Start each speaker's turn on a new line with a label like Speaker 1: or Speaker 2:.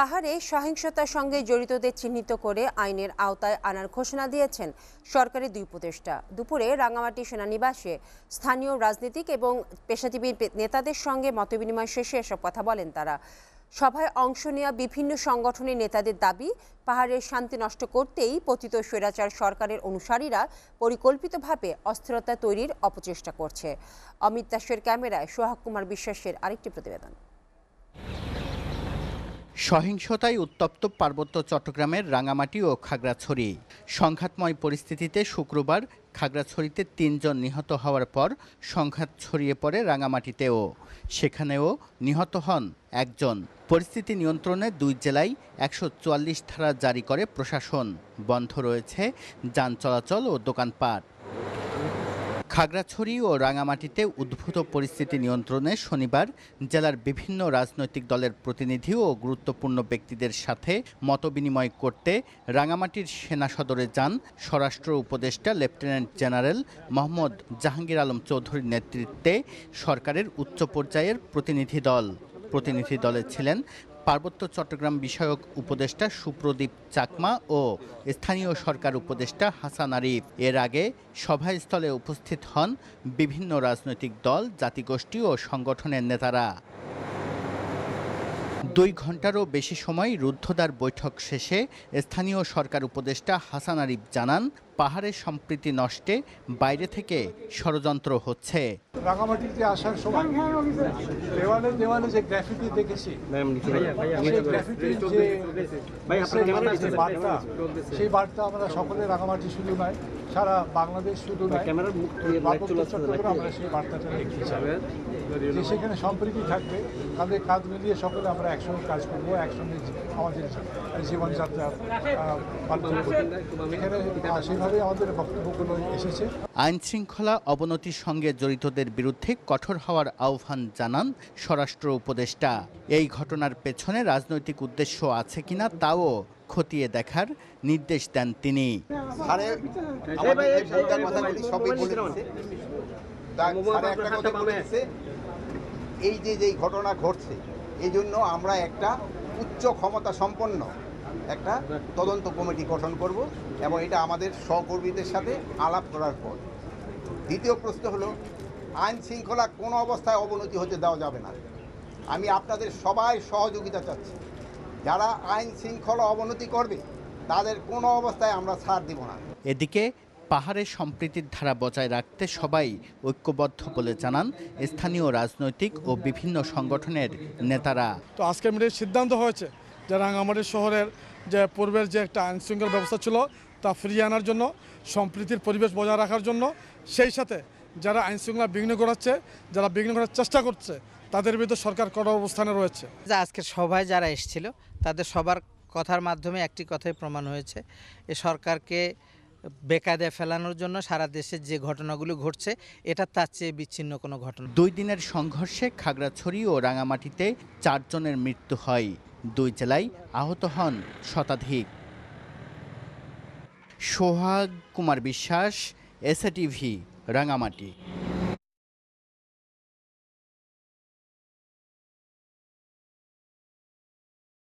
Speaker 1: পাহাড়ে সহিংসতার সঙ্গে জড়িতদের চিহ্নিত করে আইনের আওতায় আনার ঘোষণা দিয়েছেন সরকারের দুই উপদেষ্টা দুপুরে রাঙামাটি সেনানিবাসে স্থানীয় রাজনীতিক এবং পেশাজীবীর নেতাদের সঙ্গে মতবিনিময় শেষে এসব কথা বলেন তারা সভায় অংশ নেওয়া বিভিন্ন সংগঠনের নেতাদের দাবি পাহাড়ের শান্তি নষ্ট করতেই পতিত স্বৈরাচার সরকারের অনুসারীরা পরিকল্পিতভাবে অস্থিরতা তৈরির অপচেষ্টা করছে অমিত দাসের ক্যামেরায় সোহাগ কুমার বিশ্বাসের আরেকটি প্রতিবেদন
Speaker 2: সহিংসতায় উত্তপ্ত পার্বত্য চট্টগ্রামের রাঙামাটি ও খাগড়াছড়ি সংঘাতময় পরিস্থিতিতে শুক্রবার খাগড়াছড়িতে তিনজন নিহত হওয়ার পর সংঘাত ছড়িয়ে পড়ে রাঙামাটিতেও সেখানেও নিহত হন একজন পরিস্থিতি নিয়ন্ত্রণে দুই জেলায় একশো ধারা জারি করে প্রশাসন বন্ধ রয়েছে যান চলাচল ও দোকানপাট খাগড়াছড়ি ও রাঙামাটিতে উদ্ভূত পরিস্থিতি নিয়ন্ত্রণে শনিবার জেলার বিভিন্ন রাজনৈতিক দলের প্রতিনিধি ও গুরুত্বপূর্ণ ব্যক্তিদের সাথে মতবিনিময় করতে রাঙামাটির সেনা সদরে যান স্বরাষ্ট্র উপদেষ্টা লেফটেন্যান্ট জেনারেল মোহাম্মদ জাহাঙ্গীর আলম চৌধুরীর নেতৃত্বে সরকারের উচ্চ পর্যায়ের প্রতিনিধি দল প্রতিনিধি দলে ছিলেন পার্বত্য চট্টগ্রাম বিষয়ক উপদেষ্টা সুপ্রদীপ চাকমা ও স্থানীয় সরকার উপদেষ্টা হাসান আরিফ এর আগে সভাস্থলে উপস্থিত হন বিভিন্ন রাজনৈতিক দল জাতিগোষ্ঠী ও সংগঠনের নেতারা দুই ঘন্টারও বেশি সময় রুদ্ধদ্বার বৈঠক শেষে স্থানীয় সরকার উপদেষ্টা হাসান আরিফ জানান পাহাড়ের সম্প্রীতি নষ্টে বাইরে থেকে ষড়যন্ত্র হচ্ছে
Speaker 3: রাঙামাটিতে আসার সময় দেওয়ালে দেওয়ালে যে গ্রাফিটি দেখেছি সেই বার্তা আমরা সকলে রাঙামাটি শুধু নয় সারা বাংলাদেশ শুধু সেই বার্তাটা দেখতে সেখানে সম্প্রীতি থাকবে তাদের কাজ মিলিয়ে সকলে আমরা একসঙ্গে কাজ করবো একসঙ্গে আমাদের জীবনযাত্রা এখানে আইনশৃঙ্খলা
Speaker 2: আইন শৃঙ্খলা অবনতির সঙ্গে জড়িতদের বিরুদ্ধে কঠোর হওয়ার আহ্বান জানান স্বরাষ্ট্র উপদেষ্টা এই ঘটনার পেছনে রাজনৈতিক উদ্দেশ্য আছে কিনা তাও খতিয়ে দেখার নির্দেশ দেন তিনি
Speaker 3: এই যে যে ঘটনা ঘটছে এই জন্য আমরা একটা উচ্চ ক্ষমতা সম্পন্ন একটা তদন্ত কমিটি গঠন করব এবং এটা আমাদের সহকর্মীদের সাথে আলাপ করার পর দ্বিতীয় প্রশ্ন হলো আইন শৃঙ্খলা কোনো অবস্থায় অবনতি হতে দেওয়া যাবে না আমি আপনাদের সবাই সহযোগিতা চাচ্ছি যারা আইন শৃঙ্খলা অবনতি করবে তাদের কোনো অবস্থায় আমরা ছাড় দিব না
Speaker 2: এদিকে পাহাড়ের সম্প্রীতির ধারা বজায় রাখতে সবাই ঐক্যবদ্ধ বলে জানান স্থানীয় রাজনৈতিক ও বিভিন্ন সংগঠনের নেতারা
Speaker 3: তো আজকের মিটিংয়ের সিদ্ধান্ত হয়েছে যে আমাদের শহরের যে পূর্বের যে একটা আইনশৃঙ্খল ব্যবস্থা ছিল তা ফিরিয়ে আনার জন্য সম্প্রীতির পরিবেশ বজায় রাখার জন্য সেই সাথে যারা আইনশৃঙ্খলা বিঘ্ন ঘটাচ্ছে যারা বিঘ্ন করার চেষ্টা করছে তাদের বিরুদ্ধে সরকার কঠোর অবস্থানে রয়েছে যে আচ্ছা, আজকে সভায় যারা এসেছিল
Speaker 2: তাদের সবার কথার মাধ্যমে একটি কথাই প্রমাণ হয়েছে এ সরকারকে বেকায়দায় ফেলানোর জন্য সারা দেশে যে ঘটনাগুলো ঘটছে এটা তার চেয়ে বিচ্ছিন্ন কোনো ঘটনা দুই দিনের সংঘর্ষে খাগড়াছড়ি ও রাঙামাটিতে চারজনের মৃত্যু হয় দুই জেলায় আহত হন শতাধিক সোহাগ কুমার বিশ্বাস এসএটিভি রাঙামাটি